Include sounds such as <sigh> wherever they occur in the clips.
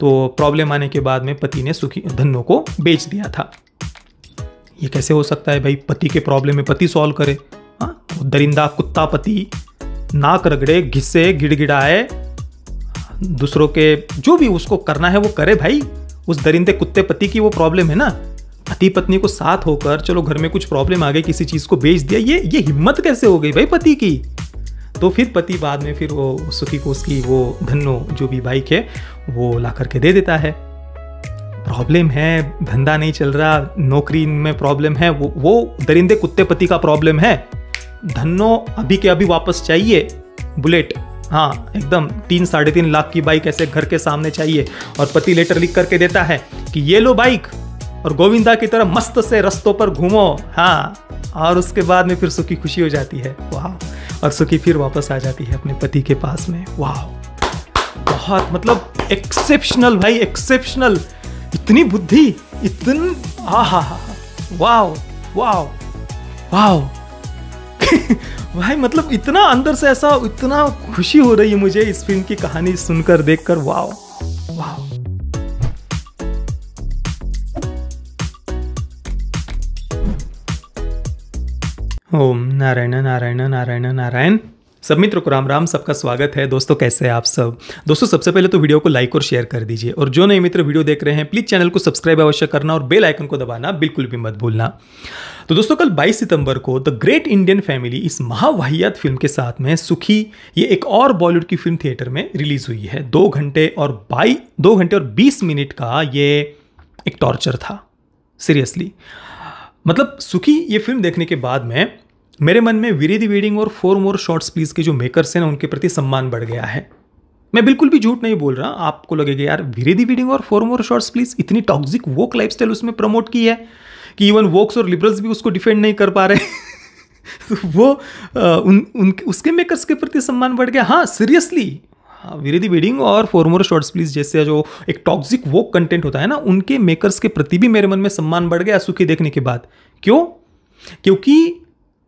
तो प्रॉब्लम आने के बाद में पति ने सुखी धनों को बेच दिया था ये कैसे हो सकता है भाई पति के प्रॉब्लम में पति सॉल्व करे हाँ दरिंदा कुत्ता पति नाक रगड़े घिससे गिड़गिड़ाए दूसरों के जो भी उसको करना है वो करे भाई उस दरिंदे कुत्ते पति की वो प्रॉब्लम है ना पति पत्नी को साथ होकर चलो घर में कुछ प्रॉब्लम आ गई किसी चीज़ को बेच दिया ये ये हिम्मत कैसे हो गई भाई पति की तो फिर पति बाद में फिर वो सुखी को उसकी वो धनो जो भी बाइक है वो ला करके दे देता है प्रॉब्लम है धंधा नहीं चल रहा नौकरी में प्रॉब्लम है वो वो दरिंदे कुत्ते पति का प्रॉब्लम है धनो अभी के अभी वापस चाहिए बुलेट हाँ एकदम तीन साढ़े तीन लाख की बाइक ऐसे घर के सामने चाहिए और पति लेटर लिख करके देता है कि ये लो बाइक और गोविंदा की तरह मस्त से रस्तों पर घूमो हाँ और उसके बाद में फिर सुखी खुशी हो जाती है वाह और सुखी फिर वापस आ जाती है अपने पति के पास में वाह बहुत मतलब एक्सेप्शनल भाई एक्सेप्शनल इतनी बुद्धि इतन हा हा हा भाई मतलब इतना अंदर से ऐसा इतना खुशी हो रही है मुझे इस फिल्म की कहानी सुनकर देखकर वाओ वाह ओम नारायण नारायण नारायण नारायण सब मित्रों को राम राम सबका स्वागत है दोस्तों कैसे हैं आप सब दोस्तों सबसे पहले तो वीडियो को लाइक और शेयर कर दीजिए और जो नए मित्र वीडियो देख रहे हैं प्लीज़ चैनल को सब्सक्राइब अवश्य करना और बेल आइकन को दबाना बिल्कुल भी मत भूलना तो दोस्तों कल 22 सितंबर को द ग्रेट इंडियन फैमिली इस महावाहियात फिल्म के साथ में सुखी ये एक और बॉलीवुड की फिल्म थिएटर में रिलीज हुई है दो घंटे और बाई दो घंटे और बीस मिनट का ये एक टॉर्चर था सीरियसली मतलब सुखी ये फिल्म देखने के बाद में मेरे मन में वीरे दी वीडिंग और फोर मोर शॉर्ट्स प्लीज के जो मेकर्स हैं ना उनके प्रति सम्मान बढ़ गया है मैं बिल्कुल भी झूठ नहीं बोल रहा आपको लगेगा यार वीरे दी वीडिंग और फोर मोर शॉर्ट्स प्लीज इतनी टॉक्सिक वोक लाइफ उसमें प्रमोट की है कि इवन वोक्स और लिबरल्स भी उसको डिफेंड नहीं कर पा रहे <laughs> तो वो आ, उन, उन उसके मेकर्स के प्रति सम्मान बढ़ गया हाँ सीरियसली विरोधी बीडिंग और फॉर्मर शॉर्ट्स प्लीज जैसे जो एक टॉक्सिक वो कंटेंट होता है ना उनके मेकर्स के प्रति भी मेरे मन में सम्मान बढ़ गया सुखी देखने के बाद क्यों क्योंकि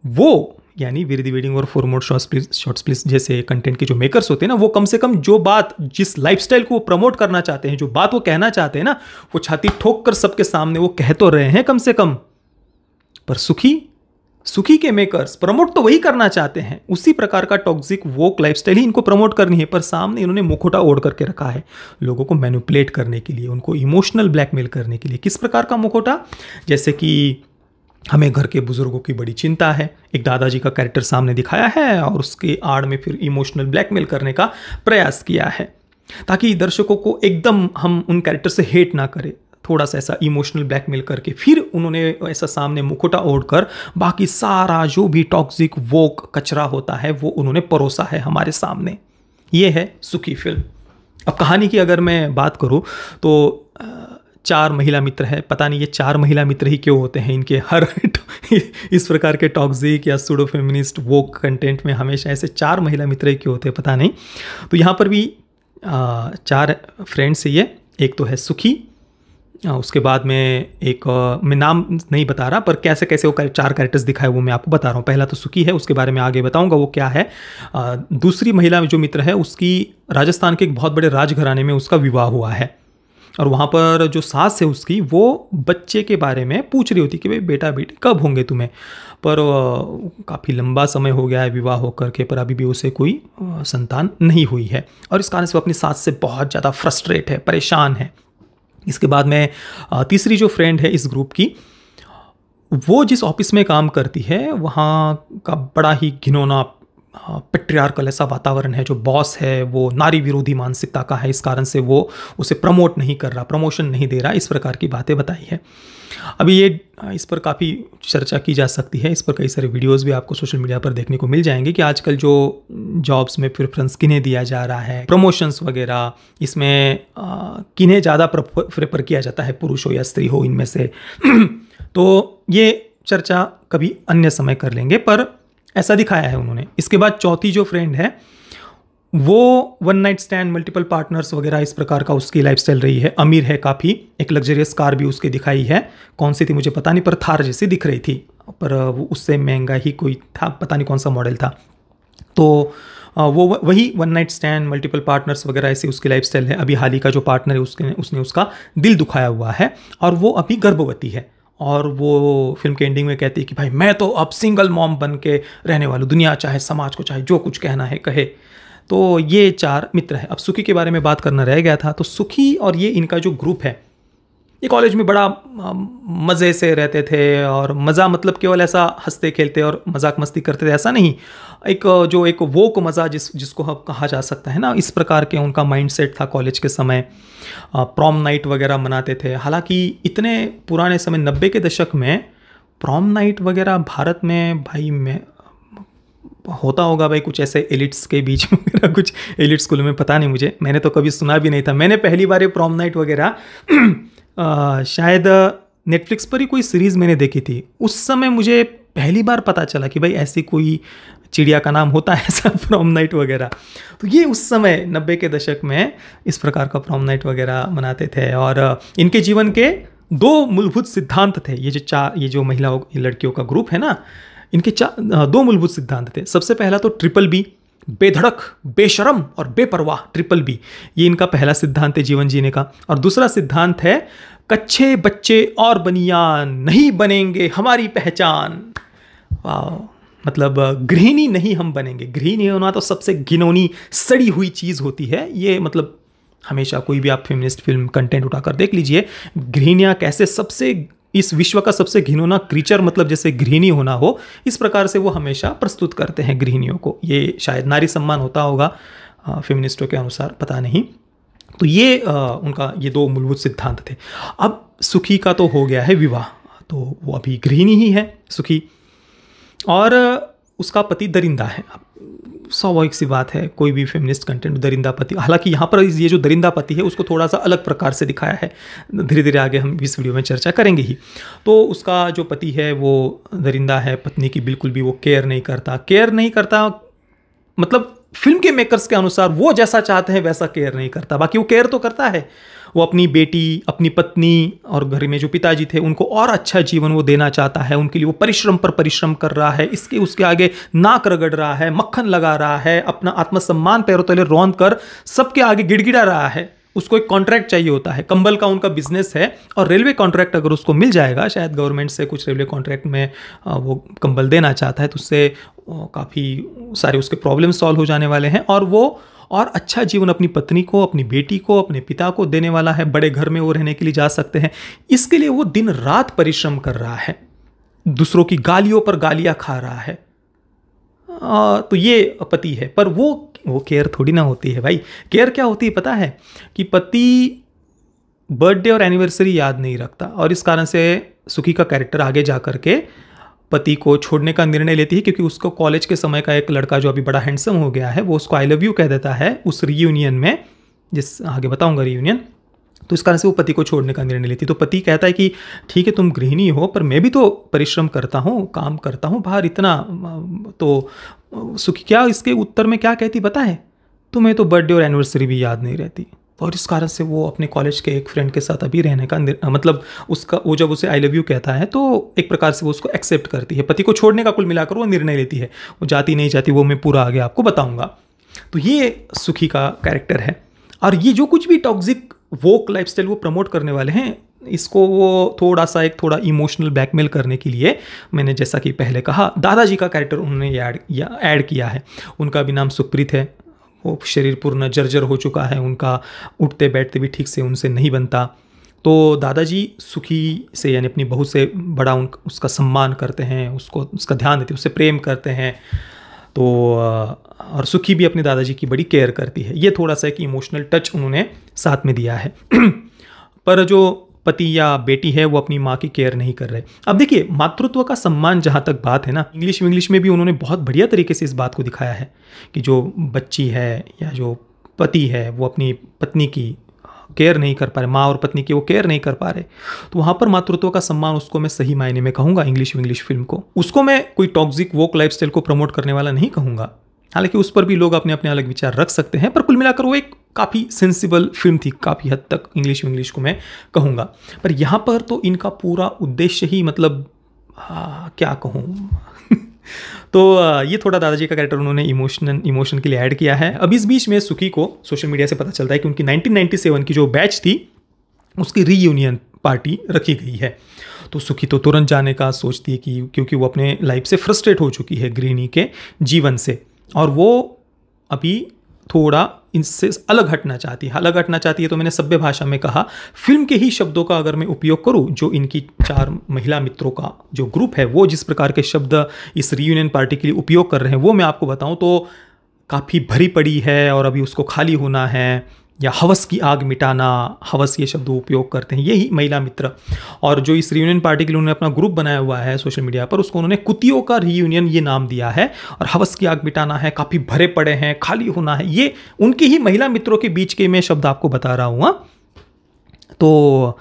वो यानी विरोधी वेडिंग और Four More Shots Please Shots Please जैसे कंटेंट के जो मेकर्स होते हैं ना वो कम से कम जो बात जिस लाइफस्टाइल को वो प्रमोट करना चाहते हैं जो बात वो कहना चाहते हैं ना वो छाती ठोक कर सबके सामने वो कह तो रहे हैं कम से कम पर सुखी सुखी के मेकर्स प्रमोट तो वही करना चाहते हैं उसी प्रकार का टॉक्सिक वोक लाइफ ही इनको प्रमोट करनी है पर सामने इन्होंने मुखोटा ओढ़ करके रखा है लोगों को मैनुपलेट करने के लिए उनको इमोशनल ब्लैकमेल करने के लिए किस प्रकार का मुखोटा जैसे कि हमें घर के बुजुर्गों की बड़ी चिंता है एक दादाजी का कैरेक्टर सामने दिखाया है और उसके आड़ में फिर इमोशनल ब्लैकमेल करने का प्रयास किया है ताकि दर्शकों को एकदम हम उन कैरेक्टर से हेट ना करें थोड़ा सा ऐसा इमोशनल ब्लैकमेल करके फिर उन्होंने ऐसा सामने मुखोटा कर बाकी सारा जो भी टॉक्सिक वोक कचरा होता है वो उन्होंने परोसा है हमारे सामने ये है सुखी फिल्म अब कहानी की अगर मैं बात करूँ तो चार महिला मित्र है पता नहीं ये चार महिला मित्र ही क्यों होते हैं इनके हर <laughs> इस प्रकार के टॉक्सिक या सुडो फेमिनिस्ट वोक कंटेंट में हमेशा ऐसे चार महिला मित्र ही क्यों होते हैं पता नहीं तो यहाँ पर भी आ, चार फ्रेंड्स है ये एक तो है सुखी हाँ, उसके बाद में एक मैं नाम नहीं बता रहा पर कैसे कैसे वो चार कैरेक्टर्स दिखाए वो मैं आपको बता रहा हूँ पहला तो सुखी है उसके बारे में आगे बताऊँगा वो क्या है दूसरी महिला जो मित्र है उसकी राजस्थान के एक बहुत बड़े राजघराने में उसका विवाह हुआ है और वहाँ पर जो सास है उसकी वो बच्चे के बारे में पूछ रही होती कि भाई बेटा बेटी कब होंगे तुम्हें पर काफ़ी लंबा समय हो गया है विवाह होकर के पर अभी भी उसे कोई संतान नहीं हुई है और इस कारण से वो अपनी सास से बहुत ज़्यादा फ्रस्ट्रेट है परेशान है इसके बाद में तीसरी जो फ्रेंड है इस ग्रुप की वो जिस ऑफिस में काम करती है वहाँ का बड़ा ही घिनौना पेट्रियार्कल ऐसा वातावरण है जो बॉस है वो नारी विरोधी मानसिकता का है इस कारण से वो उसे प्रमोट नहीं कर रहा प्रमोशन नहीं दे रहा इस प्रकार की बातें बताई है अभी ये इस पर काफ़ी चर्चा की जा सकती है इस पर कई सारे वीडियोस भी आपको सोशल मीडिया पर देखने को मिल जाएंगे कि आजकल जो जॉब्स में प्रेफरेंस किन्हें दिया जा रहा है प्रमोशंस वगैरह इसमें किन्हें ज़्यादा प्रेफर किया जाता है पुरुष हो या स्त्री हो इनमें से <clears throat> तो ये चर्चा कभी अन्य समय कर लेंगे पर ऐसा दिखाया है उन्होंने इसके बाद चौथी जो फ्रेंड है वो one night stand multiple partners वगैरह इस प्रकार का उसकी लाइफ रही है अमीर है काफ़ी एक लग्जरियस कार भी उसके दिखाई है कौन सी थी मुझे पता नहीं पर थार जैसी दिख रही थी पर वो उससे महंगा ही कोई था पता नहीं कौन सा मॉडल था तो वो वही one night stand multiple partners वगैरह ऐसी उसकी लाइफ है अभी हाल ही का जो पार्टनर है उसके उसने उसका दिल दुखाया हुआ है और वो अभी गर्भवती है और वो फिल्म के एंडिंग में कहती है कि भाई मैं तो अब सिंगल मॉम बन के रहने वाली दुनिया चाहे समाज को चाहे जो कुछ कहना है कहे तो ये चार मित्र हैं अब सुखी के बारे में बात करना रह गया था तो सुखी और ये इनका जो ग्रुप है ये कॉलेज में बड़ा मज़े से रहते थे और मज़ा मतलब केवल ऐसा हंसते खेलते और मजाक मस्ती करते थे ऐसा नहीं एक जो एक वोक मज़ा जिस जिसको हम कहा जा सकता है ना इस प्रकार के उनका माइंडसेट था कॉलेज के समय प्रॉम नाइट वगैरह मनाते थे हालांकि इतने पुराने समय नब्बे के दशक में प्रॉम नाइट वगैरह भारत में भाई में होता होगा भाई कुछ ऐसे एलिट्स के बीच वगैरह कुछ एलिट स्कूल में पता नहीं मुझे मैंने तो कभी सुना भी नहीं था मैंने पहली बार ये प्रॉम नाइट वगैरह शायद नेटफ्लिक्स पर ही कोई सीरीज़ मैंने देखी थी उस समय मुझे पहली बार पता चला कि भाई ऐसी कोई चिड़िया का नाम होता है ऐसा प्रॉम <laughs> नाइट वगैरह तो ये उस समय नब्बे के दशक में इस प्रकार का प्रॉम नाइट वगैरह मनाते थे और इनके जीवन के दो मूलभूत सिद्धांत थे ये जो चार ये जो महिलाओं लड़कियों का ग्रुप है ना इनके चार दो मूलभूत सिद्धांत थे सबसे पहला तो ट्रिपल बी बेधड़क बेशरम और बेपरवाह ट्रिपल बी ये इनका पहला सिद्धांत है जीवन जीने का और दूसरा सिद्धांत है कच्चे बच्चे और बनियान नहीं बनेंगे हमारी पहचान वाह मतलब गृहिणी नहीं हम बनेंगे गृहिणी होना तो सबसे घिनौनी सड़ी हुई चीज़ होती है ये मतलब हमेशा कोई भी आप फेमिनिस्ट फिल्म कंटेंट उठाकर देख लीजिए गृहणियाँ कैसे सबसे इस विश्व का सबसे घिनौना क्रीचर मतलब जैसे गृहिणी होना हो इस प्रकार से वो हमेशा प्रस्तुत करते हैं गृहिणियों को ये शायद नारी सम्मान होता होगा फेमिनिस्टों के अनुसार पता नहीं तो ये आ, उनका ये दो मूलभूत सिद्धांत थे अब सुखी का तो हो गया है विवाह तो वो अभी गृहिणी ही है सुखी और उसका पति दरिंदा है स्वाभाविक सी बात है कोई भी फेमिनिस्ट कंटेंट दरिंदा पति हालांकि यहाँ पर ये जो दरिंदा पति है उसको थोड़ा सा अलग प्रकार से दिखाया है धीरे धीरे आगे हम इस वीडियो में चर्चा करेंगे ही तो उसका जो पति है वो दरिंदा है पत्नी की बिल्कुल भी वो केयर नहीं करता केयर नहीं करता मतलब फिल्म के मेकर्स के अनुसार वो जैसा चाहते हैं वैसा केयर नहीं करता बाकी वो केयर तो करता है वो अपनी बेटी अपनी पत्नी और घर में जो पिताजी थे उनको और अच्छा जीवन वो देना चाहता है उनके लिए वो परिश्रम पर परिश्रम कर रहा है इसके उसके आगे नाक रगड़ रहा है मक्खन लगा रहा है अपना आत्मसम्मान पैरों तले रौंद कर सबके आगे गिड़गिड़ा रहा है उसको एक कॉन्ट्रैक्ट चाहिए होता है कंबल का उनका बिजनेस है और रेलवे कॉन्ट्रैक्ट अगर उसको मिल जाएगा शायद गवर्नमेंट से कुछ रेलवे कॉन्ट्रैक्ट में वो कंबल देना चाहता है तो उससे काफ़ी सारे उसके प्रॉब्लम सॉल्व हो जाने वाले हैं और वो और अच्छा जीवन अपनी पत्नी को अपनी बेटी को अपने पिता को देने वाला है बड़े घर में वो रहने के लिए जा सकते हैं इसके लिए वो दिन रात परिश्रम कर रहा है दूसरों की गालियों पर गालियाँ खा रहा है आ, तो ये पति है पर वो वो केयर थोड़ी ना होती है भाई केयर क्या होती है पता है कि पति बर्थडे और एनिवर्सरी याद नहीं रखता और इस कारण से सुखी का कैरेक्टर आगे जा कर के पति को छोड़ने का निर्णय लेती है क्योंकि उसको कॉलेज के समय का एक लड़का जो अभी बड़ा हैंडसम हो गया है वो उसको आई लव यू कह देता है उस रीयूनियन में जिस आगे बताऊंगा रीयूनियन तो इस कारण से वो पति को छोड़ने का निर्णय लेती है तो पति कहता है कि ठीक है तुम गृहिणी हो पर मैं भी तो परिश्रम करता हूँ काम करता हूँ बाहर इतना तो सुखी क्या इसके उत्तर में क्या कहती पता है तुम्हें तो बर्थडे और एनिवर्सरी भी याद नहीं रहती और इस कारण से वो अपने कॉलेज के एक फ्रेंड के साथ अभी रहने का मतलब उसका वो जब उसे आई लव यू कहता है तो एक प्रकार से वो उसको एक्सेप्ट करती है पति को छोड़ने का कुल मिलाकर वो निर्णय लेती है वो जाती नहीं जाती वो मैं पूरा आगे आपको बताऊँगा तो ये सुखी का कैरेक्टर है और ये जो कुछ भी टॉक्सिक वोक लाइफ वो प्रमोट करने वाले हैं इसको वो थोड़ा सा एक थोड़ा इमोशनल ब्लैकमेल करने के लिए मैंने जैसा कि पहले कहा दादाजी का कैरेक्टर उन्होंने ऐड किया है उनका भी नाम सुप्रीत है वो शरीर पूर्ण जर्जर हो चुका है उनका उठते बैठते भी ठीक से उनसे नहीं बनता तो दादाजी सुखी से यानी अपनी बहू से बड़ा उन उसका सम्मान करते हैं उसको उसका ध्यान देते हैं उससे प्रेम करते हैं तो और सुखी भी अपने दादाजी की बड़ी केयर करती है ये थोड़ा सा एक इमोशनल टच उन्होंने साथ में दिया है <clears throat> पर जो पति या बेटी है वो अपनी माँ की केयर नहीं कर रहे अब देखिए मातृत्व का सम्मान जहाँ तक बात है ना इंग्लिश विंग्लिश में भी उन्होंने बहुत बढ़िया तरीके से इस बात को दिखाया है कि जो बच्ची है या जो पति है वो अपनी पत्नी की केयर नहीं कर पा रहे माँ और पत्नी की वो केयर नहीं कर पा रहे तो वहाँ पर मातृत्व का सम्मान उसको मैं सही मायने में कहूँगा इंग्लिश विंग्लिश फिल्म को उसको मैं कोई टॉक्सिक वोक लाइफ को प्रमोट करने वाला नहीं कहूँगा हालांकि उस पर भी लोग अपने अपने अलग विचार रख सकते हैं पर कुल मिलाकर वो एक काफ़ी सेंसिबल फिल्म थी काफ़ी हद तक इंग्लिश इंग्लिश को मैं कहूँगा पर यहाँ पर तो इनका पूरा उद्देश्य ही मतलब आ, क्या कहूँ <laughs> तो ये थोड़ा दादाजी का कैरेक्टर उन्होंने इमोशन इमोशन के लिए ऐड किया है अब इस बीच में सुखी को सोशल मीडिया से पता चलता है कि उनकी 1997 की जो बैच थी उसकी रीयूनियन पार्टी रखी गई है तो सुखी तो तुरंत जाने का सोचती है कि क्योंकि वो अपने लाइफ से फ्रस्ट्रेट हो चुकी है ग्रीनी के जीवन से और वो अभी थोड़ा इनसे अलग हटना चाहती है अलग हटना चाहती है तो मैंने सभ्य भाषा में कहा फिल्म के ही शब्दों का अगर मैं उपयोग करूं जो इनकी चार महिला मित्रों का जो ग्रुप है वो जिस प्रकार के शब्द इस रियूनियन पार्टी के लिए उपयोग कर रहे हैं वो मैं आपको बताऊं तो काफ़ी भरी पड़ी है और अभी उसको खाली होना है या हवस की आग मिटाना हवस ये शब्द उपयोग करते हैं यही महिला मित्र और जो इस रियूनियन पार्टी के लिए उन्होंने अपना ग्रुप बनाया हुआ है सोशल मीडिया पर उसको उन्होंने कुतियों का रियूनियन ये नाम दिया है और हवस की आग मिटाना है काफ़ी भरे पड़े हैं खाली होना है ये उनके ही महिला मित्रों के बीच के मैं शब्द आपको बता रहा हूँ हाँ। तो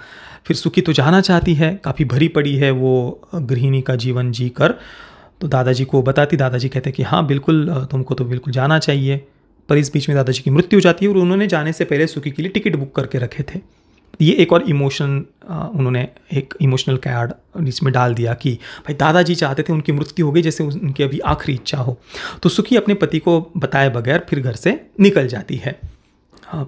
फिर सुखी तो जाना चाहती है काफ़ी भरी पड़ी है वो गृहिणी का जीवन जी कर तो दादाजी को बताती दादाजी कहते कि हाँ बिल्कुल तुमको तो बिल्कुल जाना चाहिए पर इस बीच में दादाजी की मृत्यु हो जाती है और उन्होंने जाने से पहले सुखी के लिए टिकट बुक करके रखे थे ये एक और इमोशन उन्होंने एक इमोशनल कार्ड इसमें डाल दिया कि भाई दादाजी चाहते थे उनकी मृत्यु हो गई जैसे उनकी अभी आखिरी इच्छा हो तो सुखी अपने पति को बताए बगैर फिर घर से निकल जाती है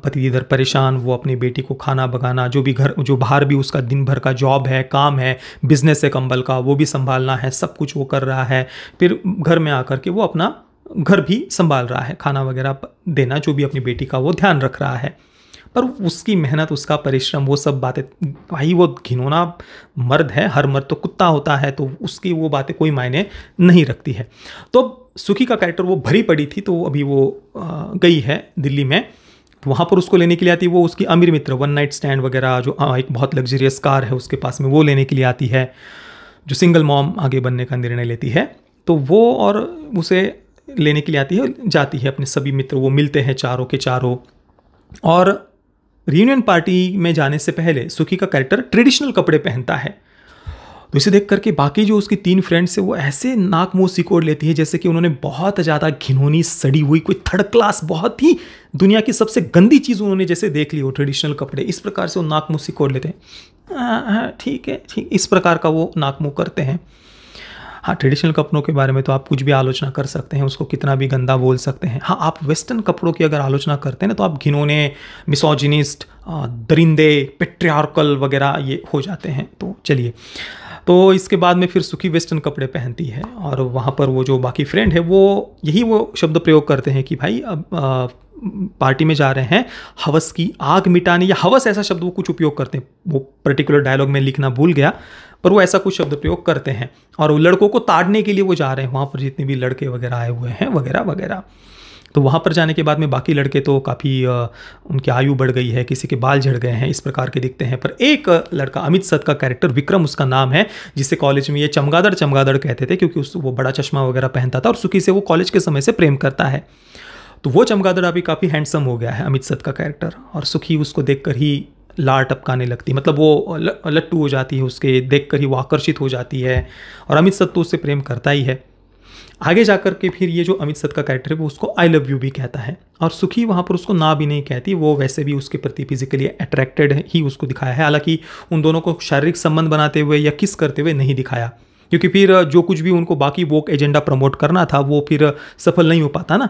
पति इधर परेशान वो अपनी बेटी को खाना बगाना जो भी घर जो बाहर भी उसका दिन भर का जॉब है काम है बिजनेस है कंबल का वो भी संभालना है सब कुछ वो कर रहा है फिर घर में आकर के वो अपना घर भी संभाल रहा है खाना वगैरह देना जो भी अपनी बेटी का वो ध्यान रख रहा है पर उसकी मेहनत उसका परिश्रम वो सब बातें भाई वो घिनौना मर्द है हर मर्द तो कुत्ता होता है तो उसकी वो बातें कोई मायने नहीं रखती है तो सुखी का कैरेक्टर वो भरी पड़ी थी तो अभी वो गई है दिल्ली में वहाँ पर उसको लेने के लिए आती है वो उसकी अमीर मित्र वन नाइट स्टैंड वगैरह जो एक बहुत लग्जरियस कार है उसके पास में वो लेने के लिए आती है जो सिंगल मॉम आगे बनने का निर्णय लेती है तो वो और उसे लेने के लिए आती है जाती है अपने सभी मित्र वो मिलते हैं चारों के चारों और रीयूनियन पार्टी में जाने से पहले सुखी का कैरेक्टर ट्रेडिशनल कपड़े पहनता है तो इसे देख करके बाकी जो उसकी तीन फ्रेंड्स है वो ऐसे नाक मुंह सिकोड़ लेती है जैसे कि उन्होंने बहुत ज़्यादा घिनौनी सड़ी हुई कोई थर्ड क्लास बहुत ही दुनिया की सबसे गंदी चीज़ उन्होंने जैसे देख ली हो ट्रेडिशनल कपड़े इस प्रकार से वो नाक मुँह सिकोड़ लेते हैं हाँ, हाँ, ठीक है ठीक इस प्रकार का वो नाक मुँह करते हैं हाँ ट्रेडिशनल कपड़ों के बारे में तो आप कुछ भी आलोचना कर सकते हैं उसको कितना भी गंदा बोल सकते हैं हाँ आप वेस्टर्न कपड़ों की अगर आलोचना करते हैं ना तो आप घिनोने मिसोजिनिस्ट दरिंदे पेट्रियार्कल वगैरह ये हो जाते हैं तो चलिए तो इसके बाद में फिर सुखी वेस्टर्न कपड़े पहनती है और वहाँ पर वो जो बाकी फ्रेंड है वो यही वो शब्द प्रयोग करते हैं कि भाई अब आ, पार्टी में जा रहे हैं हवस की आग मिटाने या हवस ऐसा शब्द वो कुछ उपयोग करते हैं वो पर्टिकुलर डायलॉग में लिखना भूल गया पर वो ऐसा कुछ शब्द प्रयोग करते हैं और वो लड़कों को ताड़ने के लिए वो जा रहे हैं वहाँ पर जितने भी लड़के वगैरह आए हुए हैं वगैरह वगैरह तो वहाँ पर जाने के बाद में बाकी लड़के तो काफ़ी उनकी आयु बढ़ गई है किसी के बाल झड़ गए हैं इस प्रकार के दिखते हैं पर एक लड़का अमित सत का कैरेक्टर विक्रम उसका नाम है जिसे कॉलेज में ये चमगादड़ चमगादड़ कहते थे क्योंकि उस वो बड़ा चश्मा वगैरह पहनता था और सुखी से वो कॉलेज के समय से प्रेम करता है तो वो चमगादड़ अभी काफ़ी हैंडसम हो गया है अमित सत का कैरेक्टर और सुखी उसको देख ही लार टपकाने लगती मतलब वो लट्टू हो जाती है उसके देख कर ही वो आकर्षित हो जाती है और अमित सत तो उससे प्रेम करता ही है आगे जाकर के फिर ये जो अमित सत का कैरेक्टर है वो उसको आई लव यू भी कहता है और सुखी वहाँ पर उसको ना भी नहीं कहती वो वैसे भी उसके प्रति फिजिकली अट्रैक्टेड ही उसको दिखाया है हालांकि उन दोनों को शारीरिक संबंध बनाते हुए या किस करते हुए नहीं दिखाया क्योंकि फिर जो कुछ भी उनको बाकी वोक एजेंडा प्रमोट करना था वो फिर सफल नहीं हो पाता ना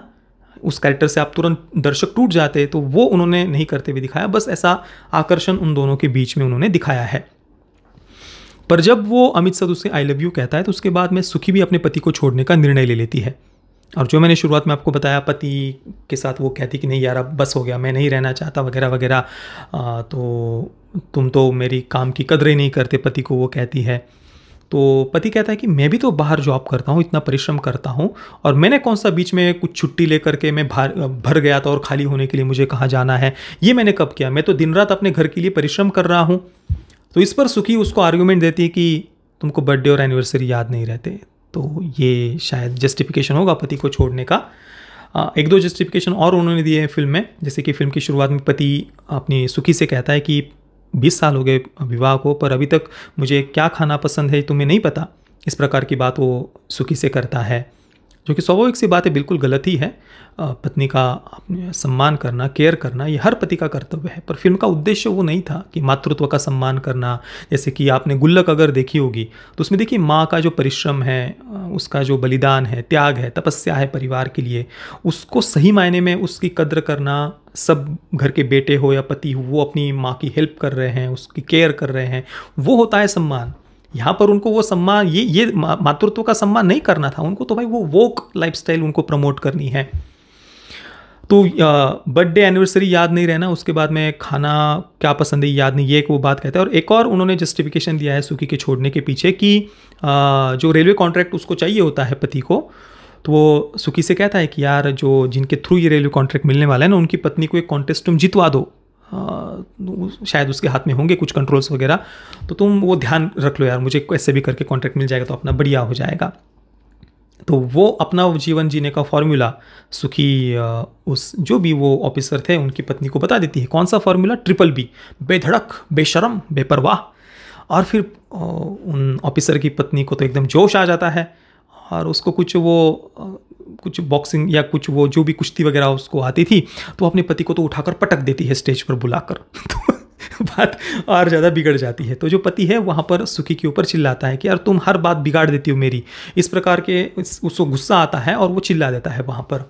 उस कैरेक्टर से आप तुरंत दर्शक टूट जाते तो वो उन्होंने नहीं करते हुए दिखाया बस ऐसा आकर्षण उन दोनों के बीच में उन्होंने दिखाया है पर जब वो अमित सद उसे आई लव यू कहता है तो उसके बाद में सुखी भी अपने पति को छोड़ने का निर्णय ले लेती है और जो मैंने शुरुआत में आपको बताया पति के साथ वो कहती कि नहीं यार अब बस हो गया मैं नहीं रहना चाहता वगैरह वगैरह तो तुम तो मेरी काम की कदर ही नहीं करते पति को वो कहती है तो पति कहता है कि मैं भी तो बाहर जॉब करता हूँ इतना परिश्रम करता हूँ और मैंने कौन सा बीच में कुछ छुट्टी लेकर के मैं भार भर गया था और खाली होने के लिए मुझे कहाँ जाना है ये मैंने कब किया मैं तो दिन रात अपने घर के लिए परिश्रम कर रहा हूँ तो इस पर सुखी उसको आर्ग्यूमेंट देती है कि तुमको बर्थडे और एनिवर्सरी याद नहीं रहते तो ये शायद जस्टिफिकेशन होगा पति को छोड़ने का एक दो जस्टिफिकेशन और उन्होंने दिए हैं फिल्म में जैसे कि फिल्म की शुरुआत में पति अपनी सुखी से कहता है कि 20 साल हो गए विवाह को पर अभी तक मुझे क्या खाना पसंद है तुम्हें नहीं पता इस प्रकार की बात वो सुखी से करता है जो कि स्वाभाविक सी बात है बिल्कुल गलत ही है पत्नी का सम्मान करना केयर करना ये हर पति का कर्तव्य है पर फिल्म का उद्देश्य वो नहीं था कि मातृत्व का सम्मान करना जैसे कि आपने गुल्लक अगर देखी होगी तो उसमें देखिए माँ का जो परिश्रम है उसका जो बलिदान है त्याग है तपस्या है परिवार के लिए उसको सही मायने में उसकी कद्र करना सब घर के बेटे हो या पति हो वो अपनी माँ की हेल्प कर रहे हैं उसकी केयर कर रहे हैं वो होता है सम्मान यहाँ पर उनको वो सम्मान ये ये मातृत्व का सम्मान नहीं करना था उनको तो भाई वो वोक लाइफस्टाइल उनको प्रमोट करनी है तो बर्थडे एनिवर्सरी याद नहीं रहना उसके बाद में खाना क्या पसंद है याद नहीं ये एक वो बात कहते हैं और एक और उन्होंने जस्टिफिकेशन दिया है सुखी के छोड़ने के पीछे कि जो रेलवे कॉन्ट्रैक्ट उसको चाहिए होता है पति को तो वो सुखी से कहता है कि यार जो जिनके थ्रू ये रेलवे कॉन्ट्रैक्ट मिलने वाला है ना उनकी पत्नी को एक कॉन्टेस्ट तुम जितवा दो हाँ, शायद उसके हाथ में होंगे कुछ कंट्रोल्स वगैरह तो तुम वो ध्यान रख लो यार मुझे ऐसे भी करके कॉन्ट्रैक्ट मिल जाएगा तो अपना बढ़िया हो जाएगा तो वो अपना जीवन जीने का फॉर्मूला सुखी उस जो भी वो ऑफिसर थे उनकी पत्नी को बता देती है कौन सा फॉर्मूला ट्रिपल बी बेधड़क बेशरम बेपरवाह और फिर उन ऑफिसर की पत्नी को तो एकदम जोश आ जाता है और उसको कुछ वो कुछ बॉक्सिंग या कुछ वो जो भी कुश्ती वगैरह उसको आती थी तो अपने पति को तो उठाकर पटक देती है स्टेज पर बुलाकर <laughs> तो बात और ज़्यादा बिगड़ जाती है तो जो पति है वहाँ पर सुखी के ऊपर चिल्लाता है कि यार तुम हर बात बिगाड़ देती हो मेरी इस प्रकार के उसको गुस्सा आता है और वो चिल्ला देता है वहाँ पर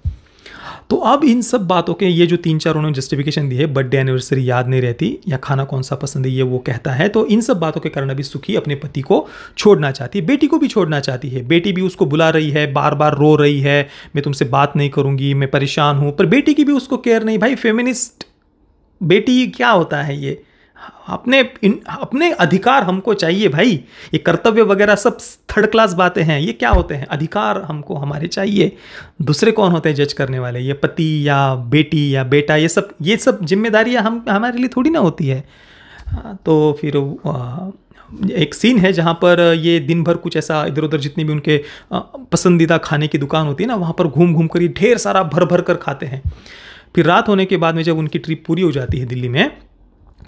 तो अब इन सब बातों के ये जो तीन चार उन्होंने जस्टिफिकेशन दी है बर्थडे एनिवर्सरी याद नहीं रहती या खाना कौन सा पसंद है ये वो कहता है तो इन सब बातों के कारण अभी सुखी अपने पति को छोड़ना चाहती है बेटी को भी छोड़ना चाहती है बेटी भी उसको बुला रही है बार बार रो रही है मैं तुमसे बात नहीं करूँगी मैं परेशान हूँ पर बेटी की भी उसको केयर नहीं भाई फेमिनिस्ट बेटी क्या होता है ये अपने इन, अपने अधिकार हमको चाहिए भाई ये कर्तव्य वगैरह सब थर्ड क्लास बातें हैं ये क्या होते हैं अधिकार हमको हमारे चाहिए दूसरे कौन होते हैं जज करने वाले ये पति या बेटी या बेटा ये सब ये सब जिम्मेदारियाँ हम हमारे लिए थोड़ी ना होती है हाँ, तो फिर एक सीन है जहाँ पर ये दिन भर कुछ ऐसा इधर उधर जितनी भी उनके पसंदीदा खाने की दुकान होती है ना वहाँ पर घूम घूम कर ये ढेर सारा भर भर कर खाते हैं फिर रात होने के बाद में जब उनकी ट्रिप पूरी हो जाती है दिल्ली में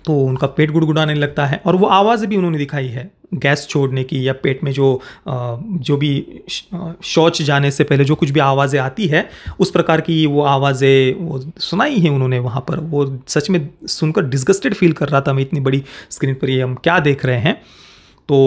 तो उनका पेट गुड़गुड़ाने लगता है और वो आवाज़ भी उन्होंने दिखाई है गैस छोड़ने की या पेट में जो जो भी शौच जाने से पहले जो कुछ भी आवाज़ें आती है उस प्रकार की वो आवाज़ें वो सुनाई हैं उन्होंने वहाँ पर वो सच में सुनकर डिस्गस्टेड फील कर रहा था मैं इतनी बड़ी स्क्रीन पर ये हम क्या देख रहे हैं तो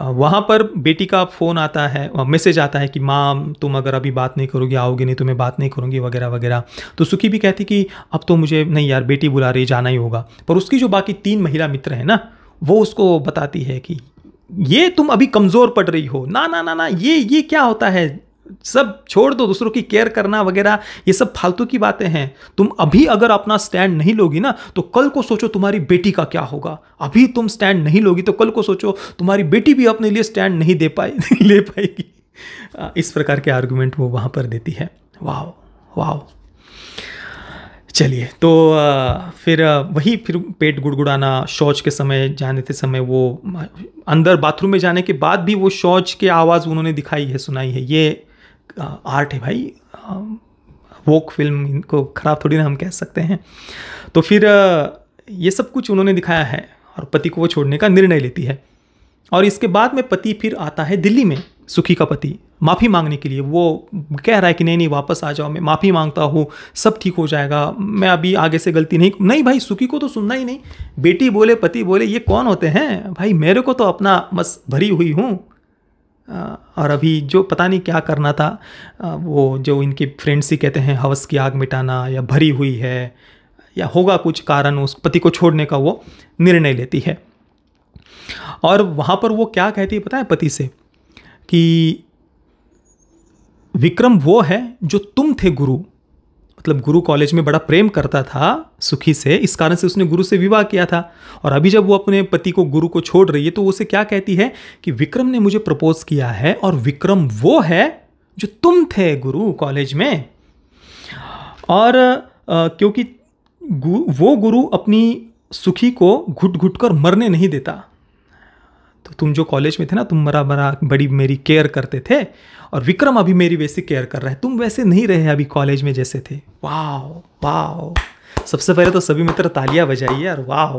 वहाँ पर बेटी का फ़ोन आता है मैसेज आता है कि माँ तुम अगर अभी बात नहीं करोगी आओगे नहीं तुम्हें बात नहीं करूँगी वगैरह वगैरह तो सुखी भी कहती कि अब तो मुझे नहीं यार बेटी बुला रही जाना ही होगा पर उसकी जो बाकी तीन महिला मित्र हैं ना वो उसको बताती है कि ये तुम अभी कमज़ोर पड़ रही हो ना ना ना ना ये ये क्या होता है सब छोड़ दो दूसरों की केयर करना वगैरह ये सब फालतू की बातें हैं तुम अभी अगर अपना स्टैंड नहीं लोगी ना तो कल को सोचो तुम्हारी बेटी का क्या होगा अभी तुम स्टैंड नहीं लोगी तो कल को सोचो तुम्हारी बेटी भी अपने लिए स्टैंड नहीं दे पाए नहीं <laughs> ले पाएगी इस प्रकार के आर्ग्यूमेंट वो वहाँ पर देती है वाह वाह चलिए तो फिर वही फिर पेट गुड़गुड़ाना शौच के समय जाने के समय वो अंदर बाथरूम में जाने के बाद भी वो शौच के आवाज़ उन्होंने दिखाई है सुनाई है ये आर्ट है भाई वोक फिल्म इनको ख़राब थोड़ी ना हम कह सकते हैं तो फिर ये सब कुछ उन्होंने दिखाया है और पति को वो छोड़ने का निर्णय लेती है और इसके बाद में पति फिर आता है दिल्ली में सुखी का पति माफ़ी मांगने के लिए वो कह रहा है कि नहीं नहीं वापस आ जाओ मैं माफ़ी मांगता हूँ सब ठीक हो जाएगा मैं अभी आगे से गलती नहीं नहीं भाई सुखी को तो सुनना ही नहीं बेटी बोले पति बोले ये कौन होते हैं भाई मेरे को तो अपना मस भरी हुई हूँ और अभी जो पता नहीं क्या करना था वो जो इनके फ्रेंड्स ही कहते हैं हवस की आग मिटाना या भरी हुई है या होगा कुछ कारण उस पति को छोड़ने का वो निर्णय लेती है और वहाँ पर वो क्या कहती है पता है पति से कि विक्रम वो है जो तुम थे गुरु मतलब गुरु कॉलेज में बड़ा प्रेम करता था सुखी से इस कारण से उसने गुरु से विवाह किया था और अभी जब वो अपने पति को गुरु को छोड़ रही है तो उसे क्या कहती है कि विक्रम ने मुझे प्रपोज किया है और विक्रम वो है जो तुम थे गुरु कॉलेज में और आ, क्योंकि गु, वो गुरु अपनी सुखी को घुट घुट कर मरने नहीं देता तो तुम जो कॉलेज में थे ना तुम मरा मरा बड़ी मेरी केयर करते थे और विक्रम अभी मेरी वैसी केयर कर रहा है तुम वैसे नहीं रहे अभी कॉलेज में जैसे थे वाह वाह सबसे पहले तो सभी मित्र तालियां बजाइए यार वाह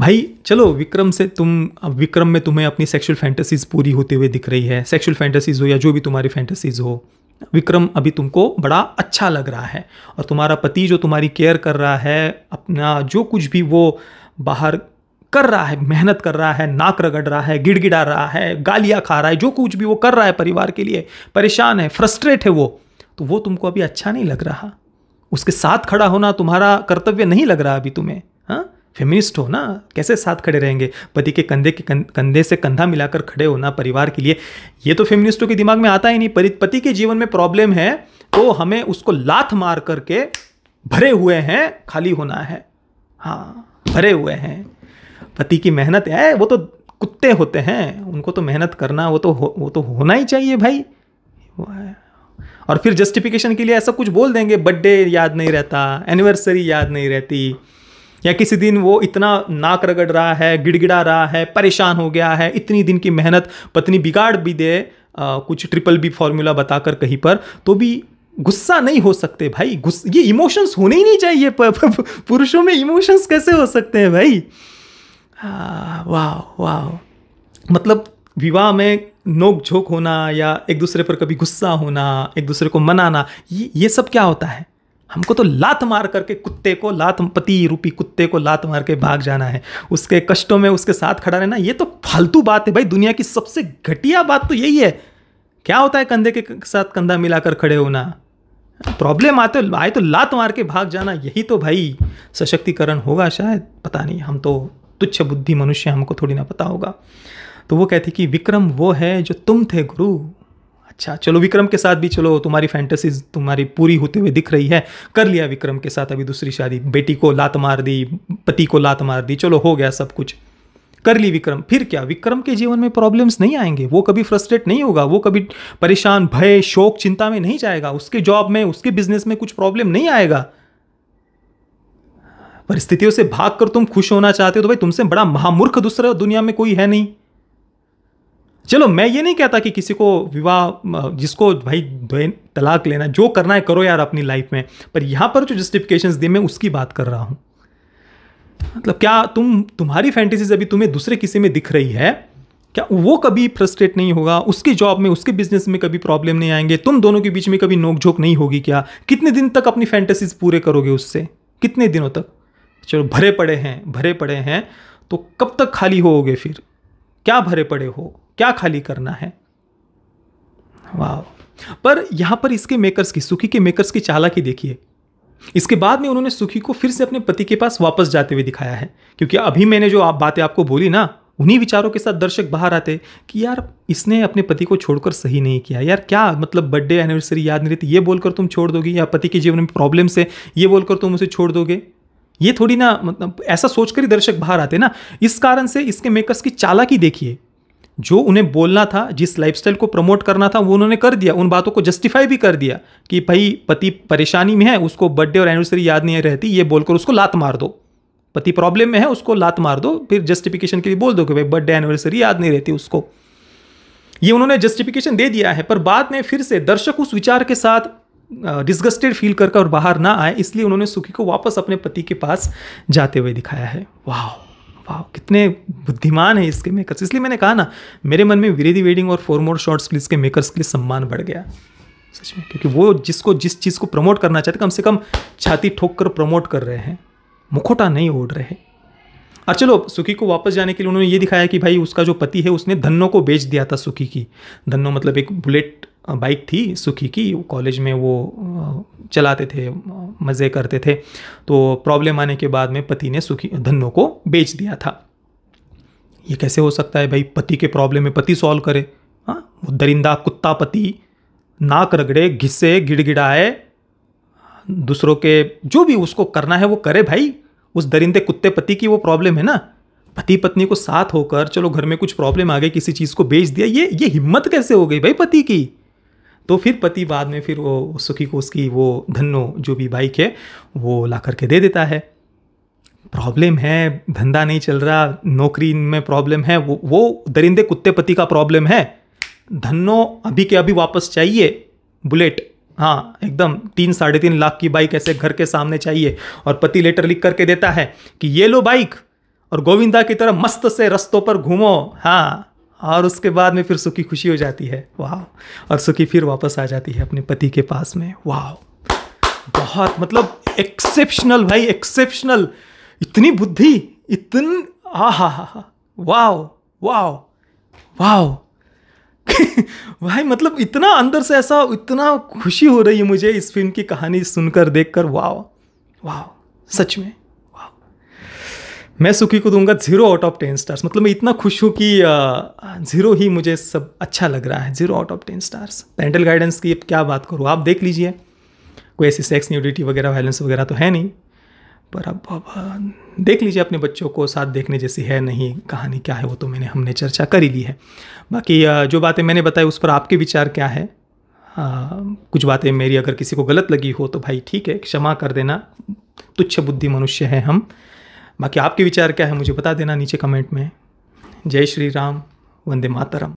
भाई चलो विक्रम से तुम अब विक्रम में तुम्हें अपनी सेक्सुअल फैंटेसीज़ पूरी होते हुए दिख रही है सेक्सुअल फैंटेसीज़ हो या जो भी तुम्हारी फैंटेसीज़ हो विक्रम अभी तुमको बड़ा अच्छा लग रहा है और तुम्हारा पति जो तुम्हारी केयर कर रहा है अपना जो कुछ भी वो बाहर कर रहा है मेहनत कर रहा है नाक रगड़ रहा है गिड़गिड़ा रहा है गालियाँ खा रहा है जो कुछ भी वो कर रहा है परिवार के लिए परेशान है फ्रस्ट्रेट है वो तो वो तुमको अभी अच्छा नहीं लग रहा उसके साथ खड़ा होना तुम्हारा कर्तव्य नहीं लग रहा अभी तुम्हें हाँ फेमिनिस्ट हो ना कैसे साथ खड़े रहेंगे पति के कंधे के कंधे से कंधा मिलाकर खड़े होना परिवार के लिए ये तो फेमिनिस्टों के दिमाग में आता ही नहीं पति के जीवन में प्रॉब्लम है तो हमें उसको लाथ मार करके भरे हुए हैं खाली होना है हाँ भरे हुए हैं पति की मेहनत है वो तो कुत्ते होते हैं उनको तो मेहनत करना वो तो हो, वो तो होना ही चाहिए भाई और फिर जस्टिफिकेशन के लिए ऐसा कुछ बोल देंगे बर्थडे याद नहीं रहता एनिवर्सरी याद नहीं रहती या किसी दिन वो इतना नाक रगड़ रहा है गिड़गिड़ा रहा है परेशान हो गया है इतनी दिन की मेहनत पत्नी बिगाड़ भी दे आ, कुछ ट्रिपल बी फॉर्मूला बताकर कहीं पर तो भी गुस्सा नहीं हो सकते भाई गुस्सा ये इमोशंस होने ही नहीं चाहिए पुरुषों में इमोशंस कैसे हो सकते हैं भाई वाह वाह मतलब विवाह में नोक झोंक होना या एक दूसरे पर कभी गुस्सा होना एक दूसरे को मनाना ये ये सब क्या होता है हमको तो लात मार करके कुत्ते को लात पति रूपी कुत्ते को लात मार के भाग जाना है उसके कष्टों में उसके साथ खड़ा रहना ये तो फालतू बात है भाई दुनिया की सबसे घटिया बात तो यही है क्या होता है कंधे के साथ कंधा मिलाकर खड़े होना प्रॉब्लम आते आए तो लात मार के भाग जाना यही तो भाई सशक्तिकरण होगा शायद पता नहीं हम तो तुच्छ बुद्धि मनुष्य हमको थोड़ी ना पता होगा तो वो कहती कि विक्रम वो है जो तुम थे गुरु अच्छा चलो विक्रम के साथ भी चलो तुम्हारी फैंटेसीज तुम्हारी पूरी होते हुए दिख रही है कर लिया विक्रम के साथ अभी दूसरी शादी बेटी को लात मार दी पति को लात मार दी चलो हो गया सब कुछ कर ली विक्रम फिर क्या विक्रम के जीवन में प्रॉब्लम्स नहीं आएंगे वो कभी फ्रस्ट्रेट नहीं होगा वो कभी परेशान भय शोक चिंता में नहीं जाएगा उसके जॉब में उसके बिजनेस में कुछ प्रॉब्लम नहीं आएगा परिस्थितियों से भाग कर तुम खुश होना चाहते हो तो भाई तुमसे बड़ा महामूर्ख दूसरा दुनिया में कोई है नहीं चलो मैं ये नहीं कहता कि किसी को विवाह जिसको भाई तलाक लेना जो करना है करो यार अपनी लाइफ में पर यहाँ पर जो जस्टिफिकेशन दिए मैं उसकी बात कर रहा हूँ मतलब क्या तुम तुम्हारी फैंटेसीज अभी तुम्हें दूसरे किसी में दिख रही है क्या वो कभी फ्रस्ट्रेट नहीं होगा उसके जॉब में उसके बिजनेस में कभी प्रॉब्लम नहीं आएंगे तुम दोनों के बीच में कभी नोकझोंक नहीं होगी क्या कितने दिन तक अपनी फैंटेसीज पूरे करोगे उससे कितने दिनों तक चलो भरे पड़े हैं भरे पड़े हैं तो कब तक खाली होोगे फिर क्या भरे पड़े हो क्या खाली करना है वाह पर यहां पर इसके मेकर्स की सुखी के मेकर्स की चालाकी देखिए इसके बाद में उन्होंने सुखी को फिर से अपने पति के पास वापस जाते हुए दिखाया है क्योंकि अभी मैंने जो आप बातें आपको बोली ना उन्हीं विचारों के साथ दर्शक बाहर आते कि यार इसने अपने पति को छोड़कर सही नहीं किया यार क्या मतलब बर्थडे एनिवर्सरी याद नहीं रहती ये बोलकर तुम छोड़ दोगे या पति के जीवन में प्रॉब्लम्स है ये बोलकर तुम उसे छोड़ दोगे ये थोड़ी ना मतलब ऐसा सोचकर ही दर्शक बाहर आते ना इस कारण से इसके मेकर्स की चालाकी देखिए जो उन्हें बोलना था जिस लाइफस्टाइल को प्रमोट करना था वो उन्होंने कर दिया उन बातों को जस्टिफाई भी कर दिया कि भाई पति परेशानी में है उसको बर्थडे और एनिवर्सरी याद नहीं रहती ये बोलकर उसको लात मार दो पति प्रॉब्लम में है उसको लात मार दो फिर जस्टिफिकेशन के लिए बोल दो कि भाई बर्थडे एनिवर्सरी याद नहीं रहती उसको ये उन्होंने जस्टिफिकेशन दे दिया है पर बाद में फिर से दर्शक उस विचार के साथ डिस्गस्टेड फील कर कर बाहर ना आए इसलिए उन्होंने सुखी को वापस अपने पति के पास जाते हुए दिखाया है वाह वाह कितने बुद्धिमान है इसके मेकर्स इसलिए मैंने कहा ना मेरे मन में विरेदी वेडिंग और फोर मोर शॉर्ट्स प्लीज के मेकर्स के लिए सम्मान बढ़ गया सच में क्योंकि वो जिसको जिस चीज़ को प्रमोट करना चाहते कम से कम छाती ठोक कर प्रमोट कर रहे हैं मुखोटा नहीं ओढ़ रहे और चलो सुखी को वापस जाने के लिए उन्होंने ये दिखाया कि भाई उसका जो पति है उसने धनों को बेच दिया था सुखी की धनों मतलब एक बुलेट बाइक थी सुखी की कॉलेज में वो चलाते थे मज़े करते थे तो प्रॉब्लम आने के बाद में पति ने सुखी धनों को बेच दिया था ये कैसे हो सकता है भाई पति के प्रॉब्लम में पति सॉल्व करे हाँ वो दरिंदा कुत्ता पति नाक रगड़े घिस्से गिड़गिड़ाए दूसरों के जो भी उसको करना है वो करे भाई उस दरिंदे कुत्ते पति की वो प्रॉब्लम है ना पति पत्नी को साथ होकर चलो घर में कुछ प्रॉब्लम आ गई किसी चीज़ को बेच दिया ये ये हिम्मत कैसे हो गई भाई पति की तो फिर पति बाद में फिर वो सुखी को उसकी वो धनो जो भी बाइक है वो ला करके दे देता है प्रॉब्लम है धंधा नहीं चल रहा नौकरी में प्रॉब्लम है वो वो दरिंदे कुत्ते पति का प्रॉब्लम है धनो अभी के अभी वापस चाहिए बुलेट हाँ एकदम तीन साढ़े तीन लाख की बाइक ऐसे घर के सामने चाहिए और पति लेटर लिख करके देता है कि ये लो बाइक और गोविंदा की तरह मस्त से रस्तों पर घूमो हाँ और उसके बाद में फिर सुखी खुशी हो जाती है वाह और सुखी फिर वापस आ जाती है अपने पति के पास में वाह बहुत मतलब एक्सेप्शनल भाई एक्सेप्शनल इतनी बुद्धि इतन आह हा हा हा वाह वाह <laughs> भाई मतलब इतना अंदर से ऐसा इतना खुशी हो रही है मुझे इस फिल्म की कहानी सुनकर देखकर वाओ वाओ सच में मैं सुखी को दूंगा zero out of ten stars मतलब मैं इतना खुश हूँ कि जीरो ही मुझे सब अच्छा लग रहा है zero out of ten stars parental guidance की क्या बात करूँ आप देख लीजिए कोई ऐसी सेक्स न्यूडिटी वगैरह वायलेंस वगैरह तो है नहीं पर अब अब देख लीजिए अपने बच्चों को साथ देखने जैसी है नहीं कहानी क्या है वो तो मैंने हमने चर्चा कर ही ली है बाकी जो बातें मैंने बताई उस पर आपके विचार क्या है आ, कुछ बातें मेरी अगर किसी को गलत लगी हो तो भाई ठीक है क्षमा कर देना तुच्छ बुद्धि मनुष्य है हम बाकी आपके विचार क्या है मुझे बता देना नीचे कमेंट में जय श्री राम वंदे मातरम